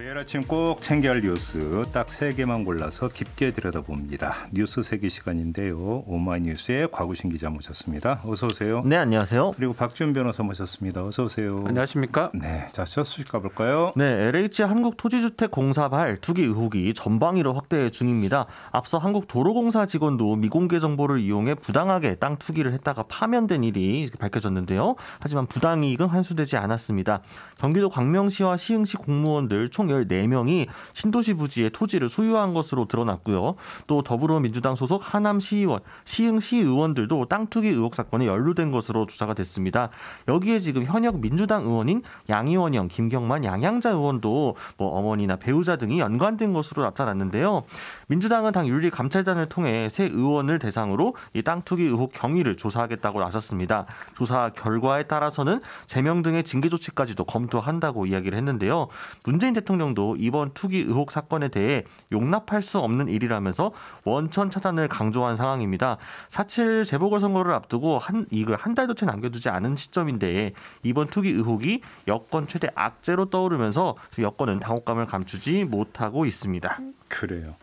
매일 아침 꼭 챙겨야 할 뉴스 딱 세 개만 골라서 깊게 들여다봅니다. 뉴스 세계 시간인데요. 오마이뉴스의 과구신 기자 모셨습니다. 어서 오세요. 네, 안녕하세요. 그리고 박준 변호사 모셨습니다. 어서 오세요. 안녕하십니까? 네, 자, 첫 소식 가볼까요? 네, LH 한국토지주택공사 발 투기 의혹이 전방위로 확대 중입니다. 앞서 한국도로공사 직원도 미공개 정보를 이용해 부당하게 땅 투기를 했다가 파면된 일이 밝혀졌는데요. 하지만 부당이익은 환수되지 않았습니다. 경기도 광명시와 시흥시 공무원들 총 14명이 신도시 부지의 토지를 소유한 것으로 드러났고요. 또 더불어민주당 소속 하남 시의원, 시흥 시의원들도 땅 투기 의혹 사건에 연루된 것으로 조사가 됐습니다. 여기에 지금 현역 민주당 의원인 양의원영 김경만, 양양자 의원도 뭐 어머니나 배우자 등이 연관된 것으로 나타났는데요. 민주당은 당 윤리감찰단을 통해 새 의원을 대상으로 이땅 투기 의혹 경위를 조사하겠다고 나섰습니다. 조사 결과에 따라서는 제명 등의 징계 조치까지도 검토한다고 이야기를 했는데요. 문재인 대통령 대통령도 이번 투기 의혹 사건에 대해 용납할 수 없는 일이라면서 원천 차단을 강조한 상황입니다. 사칠 재보궐선거를 앞두고 한 이걸 한 달도 채 남겨두지 않은 시점인데 이번 투기 의혹이 여권 최대 악재로 떠오르면서 여권은 당혹감을 감추지 못하고 있습니다. 그래요.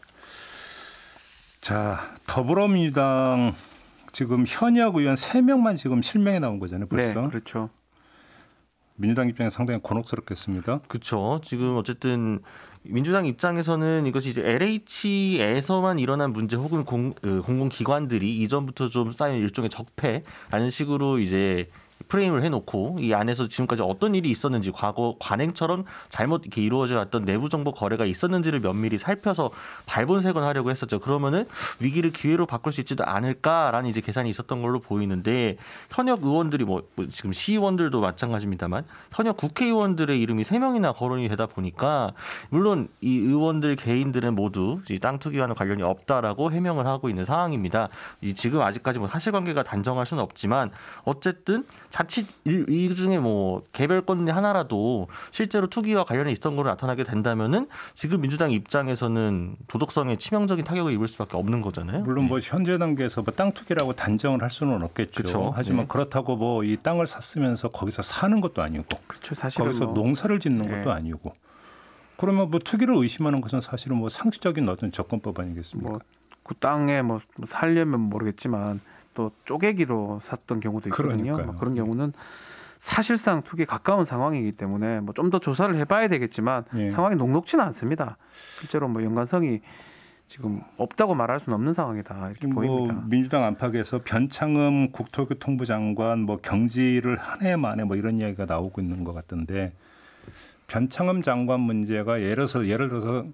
자, 더불어민주당 지금 현역 의원 세명만 지금 실명이 나온 거잖아요, 벌써. 네, 그렇죠. 민주당 입장에 상당히 곤혹스럽겠습니다. 그렇죠. 지금 어쨌든 민주당 입장에서는 이것이 이제 LH에서만 일어난 문제 혹은 공, 어, 공공기관들이 이전부터 좀 쌓인 일종의 적폐라는 식으로 이제 프레임을 해놓고 이 안에서 지금까지 어떤 일이 있었는지 과거 관행처럼 잘못 이렇게 이루어져 왔던 내부 정보 거래가 있었는지를 면밀히 살펴서 발본색을 하려고 했었죠. 그러면은 위기를 기회로 바꿀 수 있지도 않을까라는 이제 계산이 있었던 걸로 보이는데 현역 의원들이 뭐, 뭐 지금 시의원들도 마찬가지입니다만 현역 국회의원들의 이름이 세 명이나 거론이 되다 보니까 물론 이 의원들 개인들은 모두 땅 투기와는 관련이 없다라고 해명을 하고 있는 상황입니다. 이 지금 아직까지 뭐 사실관계가 단정할 수는 없지만 어쨌든 자칫 일, 이 중에 뭐 개별 건데 하나라도 실제로 투기와 관련이 있던 걸로 나타나게 된다면은 지금 민주당 입장에서는 도덕성에 치명적인 타격을 입을 수밖에 없는 거잖아요. 물론 뭐 네. 뭐 현재 단계에서 뭐 땅 투기라고 단정을 할 수는 없겠죠. 그쵸? 하지만 네. 그렇다고 뭐 이 땅을 샀으면서 거기서 사는 것도 아니고, 그쵸, 그렇죠. 거기서 뭐. 농사를 짓는 네. 것도 아니고. 그러면 뭐 투기를 의심하는 것은 사실은 뭐 상식적인 어떤 접근법 아니겠습니까? 뭐그 땅에 뭐 살려면 모르겠지만 또 쪼개기로 샀던 경우도 있거든요. 뭐 그런 예. 경우는 사실상 투기에 가까운 상황이기 때문에 뭐 좀 더 조사를 해봐야 되겠지만 예. 상황이 녹록지는 않습니다. 실제로 뭐 연관성이 지금 없다고 말할 수는 없는 상황이다 이렇게 뭐 보입니다. 민주당 안팎에서 변창흠 국토교통부 장관 뭐 경지를 한해 만에 뭐 이런 이야기가 나오고 있는 것 같던데 변창흠 장관 문제가 예를 들어서 예를 들어서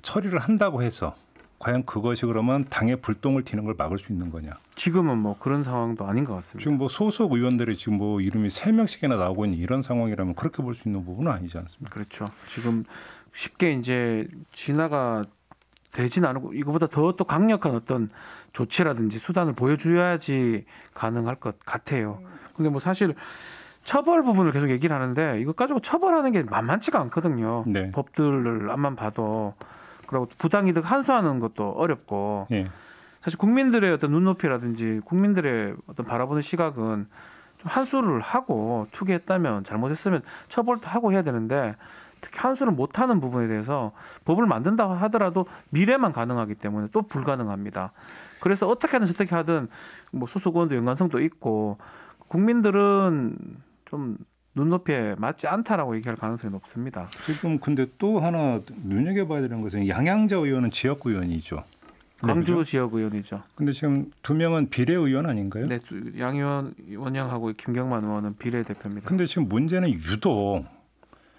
처리를 한다고 해서 과연 그것이 그러면 당의 불똥을 튀는 걸 막을 수 있는 거냐? 지금은 뭐 그런 상황도 아닌 것 같습니다. 지금 뭐 소속 의원들이 지금 뭐 이름이 세 명씩이나 나오고 있는 이런 상황이라면 그렇게 볼 수 있는 부분은 아니지 않습니까? 그렇죠. 지금 쉽게 이제 진화가 되진 않고 이거보다 더 또 강력한 어떤 조치라든지 수단을 보여줘야지 가능할 것 같아요. 근데 뭐 사실 처벌 부분을 계속 얘기를 하는데 이것 가지고 처벌하는 게 만만치가 않거든요. 네. 법들을 안만 봐도 그리고 부당이득 한수하는 것도 어렵고 예. 사실 국민들의 어떤 눈높이라든지 국민들의 어떤 바라보는 시각은 좀 한수를 하고 투기했다면 잘못했으면 처벌도 하고 해야 되는데 특히 한수를 못하는 부분에 대해서 법을 만든다 하더라도 미래만 가능하기 때문에 또 불가능합니다. 그래서 어떻게 든 저떻게 하든 뭐 소속원도 연관성도 있고 국민들은 좀 눈높이에 맞지 않다라고 얘기할 가능성이 높습니다. 지금 근데 또 하나 눈여겨봐야 되는 것은 양양자 의원은 지역 의원이죠. 네, 광주 네, 지역 의원이죠. 근데 지금 두 명은 비례 의원 아닌가요? 네, 양 의원 원양하고 김경만 의원은 비례 대표입니다. 근데 지금 문제는 유독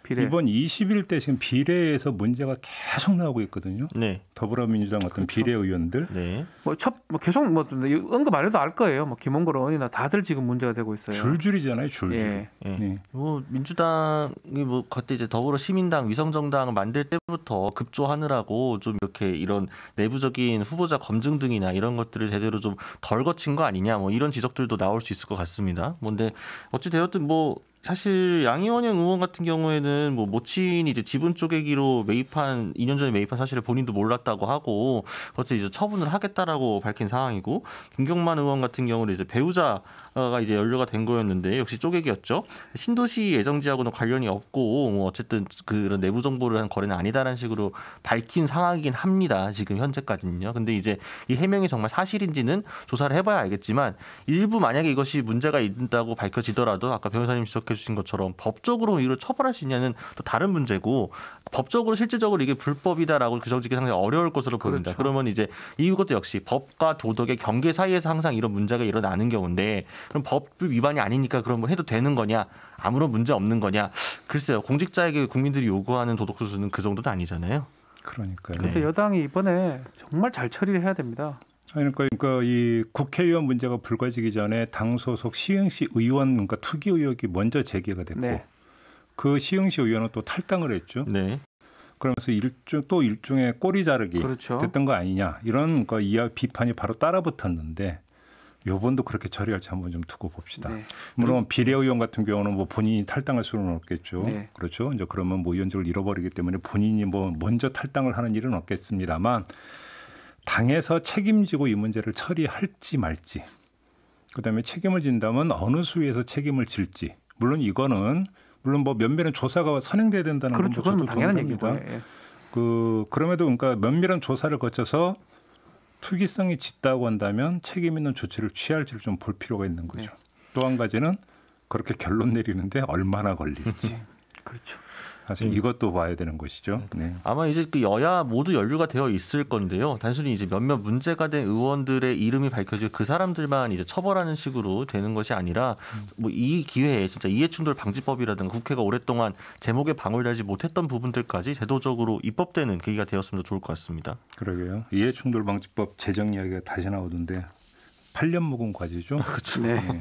비례. 이번 21대 지금 비례에서 문제가 계속 나오고 있거든요. 네. 더불어민주당 어떤 그렇죠. 비례 의원들. 네. 뭐첫 뭐 계속 뭐 언급 안 해도 알 거예요. 뭐 김원걸 의원이나 다들 지금 문제가 되고 있어요. 줄줄이잖아요, 줄줄. 예. 예. 네. 뭐 민주당이 뭐 그때 이제 더불어 시민당 위성정당을 만들 때부터 급조하느라고 좀 이렇게 이런 내부적인 후보자 검증 등이나 이런 것들을 제대로 좀 덜 거친 거 아니냐 뭐 이런 지적들도 나올 수 있을 것 같습니다. 뭔데 뭐 어찌 되었든 뭐 사실 양이원영 의원 같은 경우에는 뭐 모친이 이제 지분 쪼개기로 매입한 2년 전에 매입한 사실을 본인도 몰랐다고 하고 그것을 이제 처분을 하겠다라고 밝힌 상황이고 김경만 의원 같은 경우는 이제 배우자 가 이제 연료가된 거였는데 역시 쪼개기였죠. 신도시 예정지하고는 관련이 없고 뭐 어쨌든 그런 내부 정보를 한 거래는 아니다라는 식으로 밝힌 상황이긴 합니다. 지금 현재까지는요. 근데 이제 이 해명이 정말 사실인지는 조사를 해봐야 알겠지만 일부 만약에 이것이 문제가 있다고 밝혀지더라도 아까 변호사님 지적해 주신 것처럼 법적으로 이걸 처벌할 수 있냐는 또 다른 문제고 법적으로 실질적으로 이게 불법이다라고 규정짓기 상당히 어려울 것으로 보입니다. 그렇죠. 그러면 이제 이것도 역시 법과 도덕의 경계 사이에서 항상 이런 문제가 일어나는 경우인데 그럼 법 위반이 아니니까 그런 뭐 해도 되는 거냐? 아무런 문제 없는 거냐? 글쎄요. 공직자에게 국민들이 요구하는 도덕 수준은 그 정도는 아니잖아요. 그러니까요. 네. 그래서 네. 여당이 이번에 정말 잘 처리를 해야 됩니다. 그러니까, 그러니까 이 국회의원 문제가 불거지기 전에 당 소속 시흥시 의원 그러니까 투기 의혹이 먼저 제기가 됐고 네. 그 시흥시 의원은 또 탈당을 했죠. 네. 그러면서 일종 또 일종의 꼬리 자르기 그렇죠. 됐던 거 아니냐 이런 거 이야 비판이 바로 따라붙었는데 요번도 그렇게 처리할지 한번 좀 두고 봅시다. 네. 물론 비례의원 같은 경우는 뭐 본인이 탈당할 수는 없겠죠. 네. 그렇죠. 이제 그러면 뭐 의원직을 잃어버리기 때문에 본인이 뭐 먼저 탈당을 하는 일은 없겠습니다만 당에서 책임지고 이 문제를 처리할지 말지 그다음에 책임을 진다면 어느 수위에서 책임을 질지 물론 이거는 물론 뭐 면밀한 조사가 선행돼야 된다는 그렇죠. 건 당연한 얘기고요. 예, 예. 그 그럼에도 그러니까 면밀한 조사를 거쳐서 투기성이 짙다고 한다면 책임 있는 조치를 취할지를 좀 볼 필요가 있는 거죠. 네. 또한 가지는 그렇게 결론 내리는데 얼마나 걸릴지. 그렇죠. 사실 음. 이것도 봐야 되는 것이죠. 네. 네. 아마 이제 그 여야 모두 연루가 되어 있을 건데요. 단순히 이제 몇몇 문제가 된 의원들의 이름이 밝혀지고 그 사람들만 이제 처벌하는 식으로 되는 것이 아니라 음. 뭐이 기회에 진짜 이해충돌 방지법이라든가 국회가 오랫동안 제목에 방울달지 못했던 부분들까지 제도적으로 입법되는 계기가 되었으면 좋을 것 같습니다. 그러게요. 이해충돌 방지법 제정 이야기가 다시 나오던데 8년 묵은 과제죠. 그렇죠. 네.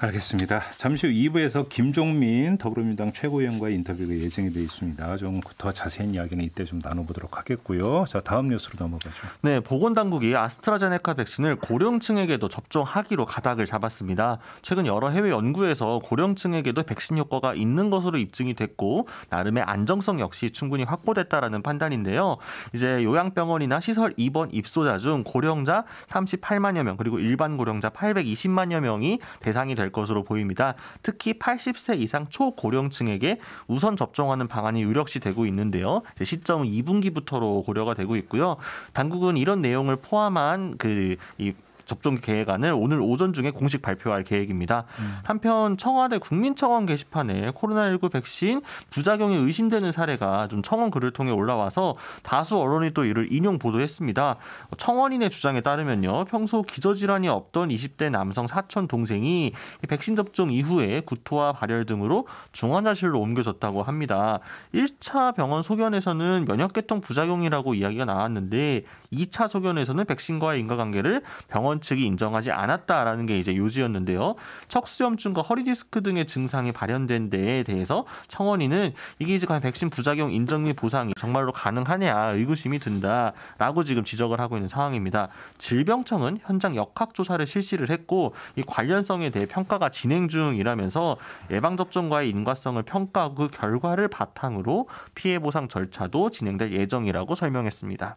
알겠습니다. 잠시 후 2부에서 김종민 더불어민주당 최고위원과의 인터뷰가 예정이 돼 있습니다. 좀 더 자세한 이야기는 이때 좀 나눠보도록 하겠고요. 자 다음 뉴스로 넘어가죠. 네, 보건당국이 아스트라제네카 백신을 고령층에게도 접종하기로 가닥을 잡았습니다. 최근 여러 해외 연구에서 고령층에게도 백신 효과가 있는 것으로 입증이 됐고 나름의 안정성 역시 충분히 확보됐다라는 판단인데요. 이제 요양병원이나 시설 입원 입소자 중 고령자 38만여 명 그리고 일반 고령자 820만여 명이 대상이 될될 것으로 보입니다. 특히 80세 이상 초고령층에게 우선 접종하는 방안이 유력시 되고 있는데요. 시점은 2분기부터로 고려가 되고 있고요. 당국은 이런 내용을 포함한 그이 접종 계획안을 오늘 오전 중에 공식 발표할 계획입니다. 음. 한편 청와대 국민청원 게시판에 코로나19 백신 부작용이 의심되는 사례가 좀 청원 글을 통해 올라와서 다수 언론이 또 이를 인용 보도했습니다. 청원인의 주장에 따르면요. 평소 기저질환이 없던 20대 남성 사촌 동생이 백신 접종 이후에 구토와 발열 등으로 중환자실로 옮겨졌다고 합니다. 1차 병원 소견에서는 면역계통 부작용이라고 이야기가 나왔는데 2차 소견에서는 백신과의 인과관계를 병원 보건 측이 인정하지 않았다라는 게 이제 요지였는데요. 척수염증과 허리 디스크 등의 증상이 발현된 데에 대해서 청원인은 이게 이제 과연 백신 부작용 인정 및 보상이 정말로 가능하냐 의구심이 든다라고 지금 지적을 하고 있는 상황입니다. 질병청은 현장 역학 조사를 실시를 했고 이 관련성에 대해 평가가 진행 중이라면서 예방 접종과의 인과성을 평가하고 그 결과를 바탕으로 피해 보상 절차도 진행될 예정이라고 설명했습니다.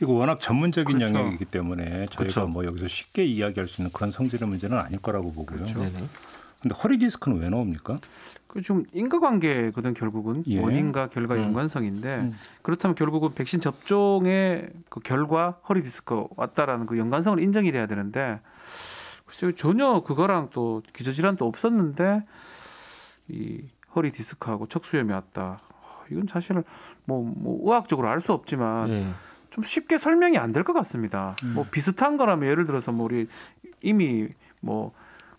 이거 워낙 전문적인 그렇죠. 영역이기 때문에 저희가 그렇죠. 뭐 여기서 쉽게 이야기할 수 있는 그런 성질의 문제는 아닐 거라고 보고요. 그런데 그렇죠. 허리 디스크는 왜 나옵니까? 그 좀 인과관계거든 결국은 예. 원인과 결과 음. 연관성인데 음. 그렇다면 결국은 백신 접종의 그 결과 허리 디스크 왔다라는 그 연관성을 인정이 돼야 되는데 글쎄요 전혀 그거랑 또 기저질환도 없었는데 이 허리 디스크하고 척수염이 왔다 이건 사실 뭐, 뭐 의학적으로 알 수 없지만 예. 좀 쉽게 설명이 안 될 것 같습니다. 음. 뭐 비슷한 거라면 예를 들어서 뭐 우리 이미 뭐,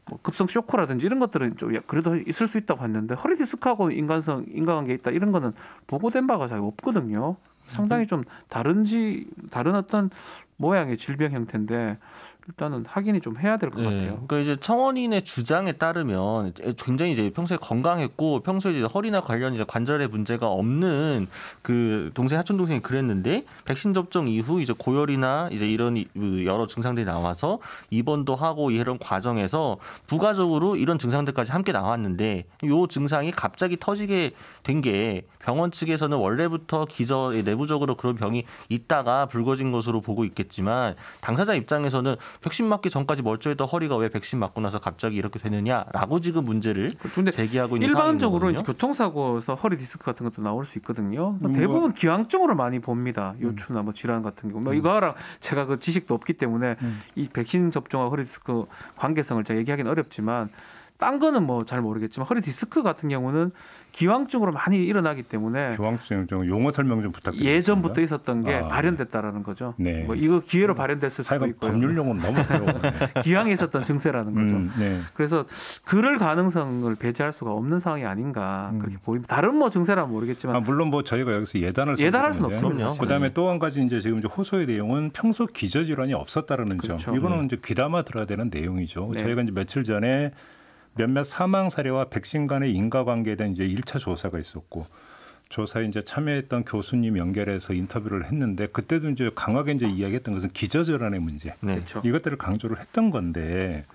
뭐 급성 쇼크라든지 이런 것들은 좀 그래도 있을 수 있다고 봤는데 허리 디스크하고 인간성 인간관계 있다 이런 거는 보고된 바가 잘 없거든요. 상당히 음. 좀 다른지 다른 어떤 모양의 질병 형태인데 일단은 확인이 좀 해야 될것 네. 예. 같아요. 그러니까 이제 청원인의 주장에 따르면 굉장히 이제 평소에 건강했고 평소에 이제 허리나 관련 이제 관절에 문제가 없는 그 동생 사촌 동생이 그랬는데 백신 접종 이후 이제 고열이나 이제 이런 그 여러 증상들이 나와서 입원도 하고 이런 과정에서 부가적으로 이런 증상들까지 함께 나왔는데 요 증상이 갑자기 터지게 된 게 병원 측에서는 원래부터 기저 내부적으로 그런 병이 있다가 불거진 것으로 보고 있겠지만 당사자 입장에서는 백신 맞기 전까지 멀쩡했던 허리가 왜 백신 맞고 나서 갑자기 이렇게 되느냐라고 지금 문제를 그렇죠. 제기하고 있는 일반적으로 이제 교통사고에서 허리 디스크 같은 것도 나올 수 있거든요. 그러니까 음, 대부분 뭐. 기왕증으로 많이 봅니다. 음. 요추나 뭐 질환 같은 경우. 뭐 음. 이거랑 제가 그 지식도 없기 때문에 이 백신 접종과 허리 디스크 관계성을 제가 얘기하기는 어렵지만 딴 거는 뭐 잘 모르겠지만 허리 디스크 같은 경우는 기왕증으로 많이 일어나기 때문에 기왕증 용어 설명 좀 부탁드립니다. 예전부터 있었던 게 아, 네. 발현됐다라는 거죠. 네. 뭐 이거 기회로 발현됐을 수도 있고 법률 용어는 너무 어려워. 네. 기왕에 있었던 증세라는 거죠. 음, 네. 그래서 그럴 가능성을 배제할 수가 없는 상황이 아닌가 음. 그렇게 보입니다. 다른 뭐증세라 모르겠지만 아, 물론 뭐 저희가 여기서 예단을 예단할 수는 없습니다. 그다음에 또 한 가지 이제 지금 이제 호소의 내용은 평소 기저 질환이 없었다라는 그렇죠. 점. 이거는 네. 이제 귀담아 들어야 되는 내용이죠. 네. 저희가 이제 며칠 전에 몇몇 사망 사례와 백신 간의 인과관계에 대한 이제 일차 조사가 있었고 조사에 이제 참여했던 교수님 연결해서 인터뷰를 했는데 그때도 이제 강하게 이제 이야기했던 것은 기저질환의 문제 네. 그렇죠. 이것들을 강조를 했던 건데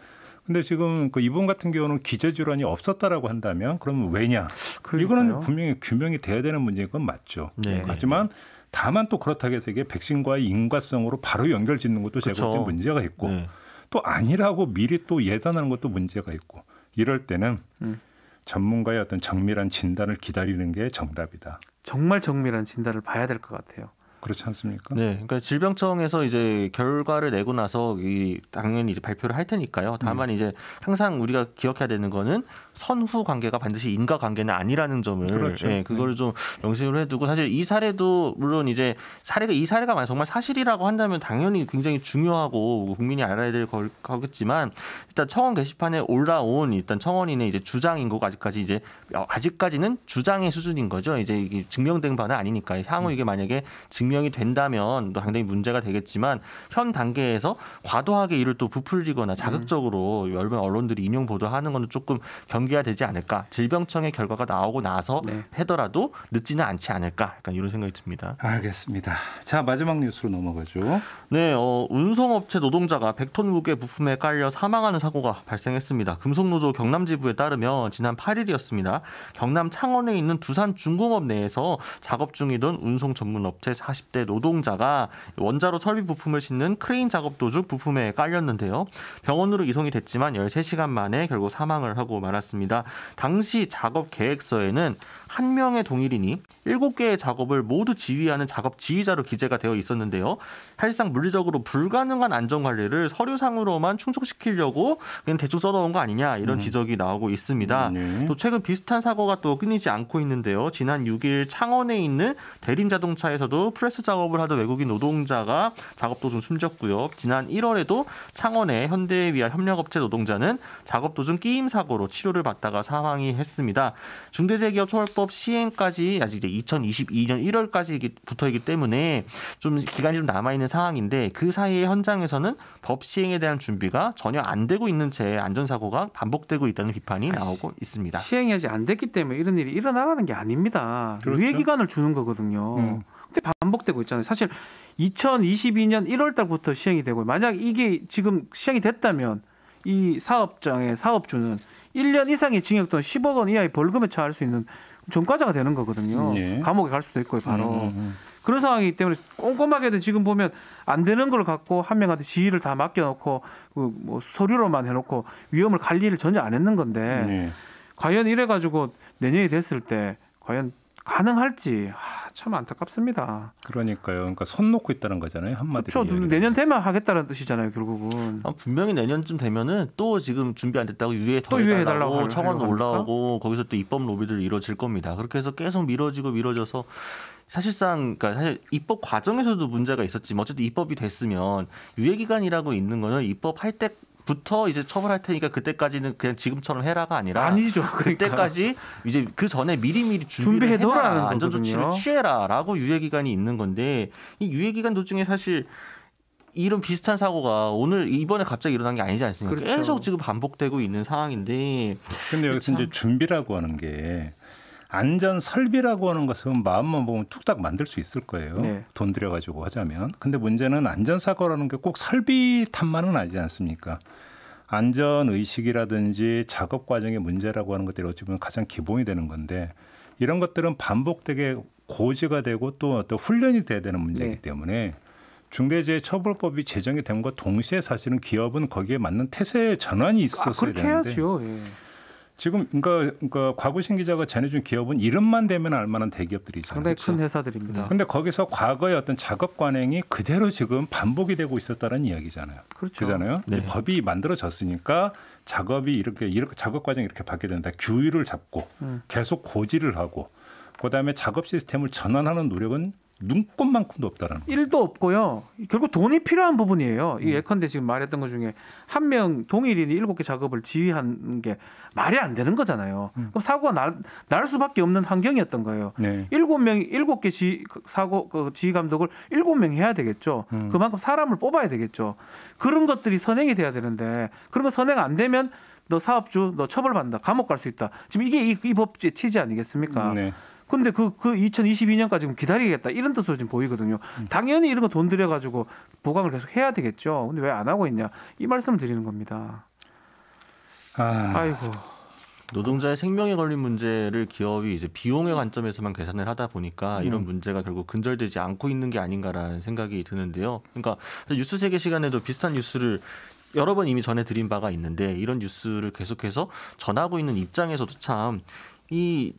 근데 지금 그 이분 같은 경우는 기저질환이 없었다라고 한다면 그러면 왜냐 그러니까요. 이거는 분명히 규명이 돼야 되는 문제인 건 맞죠 네. 네. 하지만 다만 또 그렇다고 해서 이게 백신과의 인과성으로 바로 연결짓는 것도 제고된 그렇죠. 문제가 있고 네. 또 아니라고 미리 또 예단하는 것도 문제가 있고 이럴 때는 음. 전문가의 어떤 정밀한 진단을 기다리는 게 정답이다. 정말 정밀한 진단을 봐야 될 것 같아요. 그렇지 않습니까? 네, 그러니까 질병청에서 이제 결과를 내고 나서 이 당연히 이제 발표를 할 테니까요. 다만 음. 이제 항상 우리가 기억해야 되는 거는 선후 관계가 반드시 인과 관계는 아니라는 점을 그렇죠. 예, 그거를 네. 좀 명심을 해두고 사실 이 사례도 물론 이제 사례가 이 사례가 만약 정말 사실이라고 한다면 당연히 굉장히 중요하고 국민이 알아야 될 거겠지만 일단 청원 게시판에 올라온 일단 청원인의 이제 주장인 거고 아직까지 이제 아직까지는 주장의 수준인 거죠. 이제 이게 증명된 바는 아니니까 향후 이게 음. 만약에 증명이 된다면 또 당연히 문제가 되겠지만 현 단계에서 과도하게 이를 또 부풀리거나 자극적으로 음. 여러 언론들이 인용 보도하는 건 조금 경 연계화되지 않을까 질병청의 결과가 나오고 나서 네. 해더라도 늦지는 않지 않을까 약간 이런 생각이 듭니다. 알겠습니다. 자 마지막 뉴스로 넘어가죠. 네, 어, 운송업체 노동자가 100톤 무게 부품에 깔려 사망하는 사고가 발생했습니다. 금속노조 경남지부에 따르면 지난 8일이었습니다. 경남 창원에 있는 두산 중공업 내에서 작업 중이던 운송 전문 업체 40대 노동자가 원자로 설비 부품을 싣는 크레인 작업 도중 부품에 깔렸는데요. 병원으로 이송이 됐지만 13시간 만에 결국 사망을 하고 말았습니다. 나왔습니다. 당시 작업 계획서에는 한 명의 동일인이 일곱 개의 작업을 모두 지휘하는 작업 지휘자로 기재가 되어 있었는데요. 사실상 물리적으로 불가능한 안전관리를 서류상으로만 충족시키려고 그냥 대충 써놓은 거 아니냐 이런 음. 지적이 나오고 있습니다. 음, 네. 또 최근 비슷한 사고가 또 끊이지 않고 있는데요. 지난 6일 창원에 있는 대림 자동차에서도 프레스 작업을 하던 외국인 노동자가 작업 도중 숨졌고요. 지난 1월에도 창원의 현대위아 협력업체 노동자는 작업 도중 끼임 사고로 치료를 받다가 사망이 했습니다. 중대재해기업처벌법 수업 시행까지 아직 이제 2022년 1월까지붙어있기 때문에 좀 기간이 좀 남아 있는 상황인데 그 사이에 현장에서는 법 시행에 대한 준비가 전혀 안 되고 있는 채 안전 사고가 반복되고 있다는 비판이 아 나오고 있습니다. 시행이 아직 안 됐기 때문에 이런 일이 일어나라는 게 아닙니다. 그 그렇죠. 유예 기간을 주는 거거든요. 음. 반복되고 있잖아요. 사실 2022년 1월 달부터 시행이 되고 만약 이게 지금 시행이 됐다면 이 사업장의 사업주는 1년 이상의 징역 또는 10억 원 이하의 벌금에 처할 수 있는 전과자가 되는 거거든요. 네. 감옥에 갈 수도 있고요, 바로. 음, 음, 음. 그런 상황이기 때문에 꼼꼼하게도 지금 보면 안 되는 걸 갖고 한 명한테 지휘를 다 맡겨놓고 그 뭐 서류로만 해놓고 위험을 관리를 전혀 안 했는 건데 네. 과연 이래가지고 내년이 됐을 때 과연 가능할지 아, 참 안타깝습니다. 그러니까요. 그러니까 손 놓고 있다는 거잖아요. 한마디로. 그렇죠. 내년 되면 하겠다는 뜻이잖아요. 결국은. 아, 분명히 내년쯤 되면은 또 지금 준비 안 됐다고 유예 더 해달라고 청원 올라오고 거기서 또 입법 로비들 이루어질 겁니다. 그렇게 해서 계속 미뤄지고 미뤄져서 사실상 그러니까 사실 입법 과정에서도 문제가 있었지만 어쨌든 입법이 됐으면 유예 기간이라고 있는 거는 입법할 때 부터 이제 처벌할 테니까 그때까지는 그냥 지금처럼 해라가 아니라 아니죠. 그러니까. 그때까지 이제 그 전에 미리미리 준비해둬라 안전 조치를 취해라라고 유예 기간이 있는 건데 이 유예 기간 도중에 사실 이런 비슷한 사고가 오늘 이번에 갑자기 일어난 게 아니지 않습니까? 그렇죠. 계속 지금 반복되고 있는 상황인데 근데 여기서 이제 준비라고 하는 게 안전 설비라고 하는 것은 마음만 보면 툭딱 만들 수 있을 거예요. 네. 돈 들여가지고 하자면. 근데 문제는 안전 사고라는 게 꼭 설비 탓만은 아니지 않습니까? 안전 의식이라든지 작업 과정의 문제라고 하는 것들이 어찌 보면 가장 기본이 되는 건데 이런 것들은 반복되게 고지가 되고 또 어떤 훈련이 돼야 되는 문제이기 네. 때문에 중대재해처벌법이 제정이 됨과 동시에 사실은 기업은 거기에 맞는 태세 전환이 아, 있었어야 아, 되는데 해야죠. 예. 지금 그러니까, 그러니까 과거신 기자가 전해준 기업은 이름만 되면 알만한 대기업들이 있잖아요. 상당히 그렇죠? 큰 회사들입니다. 음. 근데 거기서 과거의 어떤 작업 관행이 그대로 지금 반복이 되고 있었다는 이야기잖아요. 그렇죠. 그잖아요. 네. 법이 만들어졌으니까 작업이 이렇게 이렇게 작업 과정이 이렇게 바뀌게 된다. 규율을 잡고 음. 계속 고지를 하고 그다음에 작업 시스템을 전환하는 노력은 눈꽃만큼도 없다라는 거죠. 일도 없고요. 결국 돈이 필요한 부분이에요. 이 예컨대 지금 말했던 것 중에 한 명 동일인이 일개 작업을 지휘한 게 말이 안 되는 거잖아요. 음. 그럼 사고가 날, 날 수밖에 없는 환경이었던 거예요. 네. 일곱 명일개 지, 그 사고 그 지휘 감독을 일명 해야 되겠죠. 음. 그만큼 사람을 뽑아야 되겠죠. 그런 것들이 선행이 돼야 되는데 그런 거 선행 안 되면 너 사업주 너 처벌받는다 감옥 갈 수 있다. 지금 이게 이, 이 법의 취지 아니겠습니까? 음, 네. 근데 그, 그 2022년까지 기다리겠다. 이런 뜻으로 지금 보이거든요. 음. 당연히 이런 거 돈 들여가지고 보강을 계속 해야 되겠죠. 근데 왜 안 하고 있냐. 이 말씀을 드리는 겁니다. 아... 아 이고 노동자의 생명에 걸린 문제를 기업이 이제 비용의 음. 관점에서만 계산을 하다 보니까 음. 이런 문제가 결국 근절되지 않고 있는 게 아닌가라는 생각이 드는데요. 그러니까 뉴스 세계 시간에도 비슷한 뉴스를 여러 번 이미 전해드린 바가 있는데 이런 뉴스를 계속해서 전하고 있는 입장에서도 참이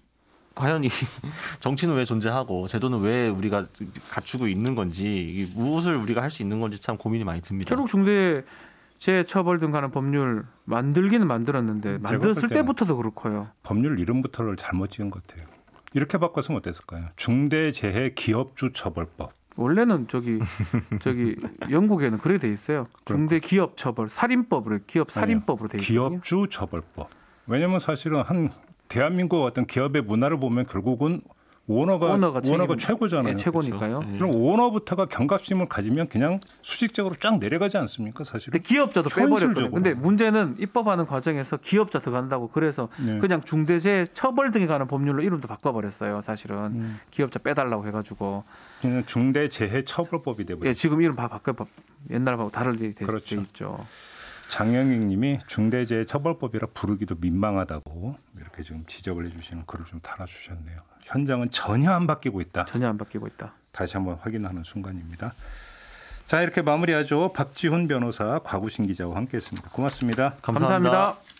과연 이 정치는 왜 존재하고 제도는 왜 우리가 갖추고 있는 건지 무엇을 우리가 할 수 있는 건지 참 고민이 많이 듭니다. 결국 중대 재처벌 등 하는 법률 만들기는 만들었는데 만들었을 때부터도 그렇고요. 법률 이름부터를 잘못 지은 것 같아요. 이렇게 바꿨으면 어땠을까요? 중대재해 기업주 처벌법. 원래는 저기 저기 영국에는 그래 돼 있어요. 중대 기업 처벌 살인법으로 기업 살인법으로 돼 있어요. 기업주 처벌법. 왜냐면 사실은 한 대한민국 어떤 기업의 문화를 보면 결국은 오너가 오너가, 오너가 최고잖아요. 네, 최고니까요. 그렇죠? 예. 그럼 오너부터가 경각심을 가지면 그냥 수직적으로 쫙 내려가지 않습니까, 사실? 근데 기업자도 빼버렸거 근데 문제는 입법하는 과정에서 기업자 들어간다고 그래서 네. 그냥 중대재해 처벌 등에 관한 법률로 이름도 바꿔버렸어요, 사실은 음. 기업자 빼달라고 해가지고. 그냥 중대재해 처벌법이 돼버렸어요. 예, 지금 이름 바꿔 옛날하고 다른 일이 되, 그렇죠 장영익 님이 중대재해처벌법이라 부르기도 민망하다고 이렇게 지금 지적을 해주시는 글을 좀 달아주셨네요. 현장은 전혀 안 바뀌고 있다. 전혀 안 바뀌고 있다. 다시 한번 확인하는 순간입니다. 자 이렇게 마무리하죠. 박지훈 변호사, 과구신 기자와 함께했습니다. 고맙습니다 감사합니다. 감사합니다.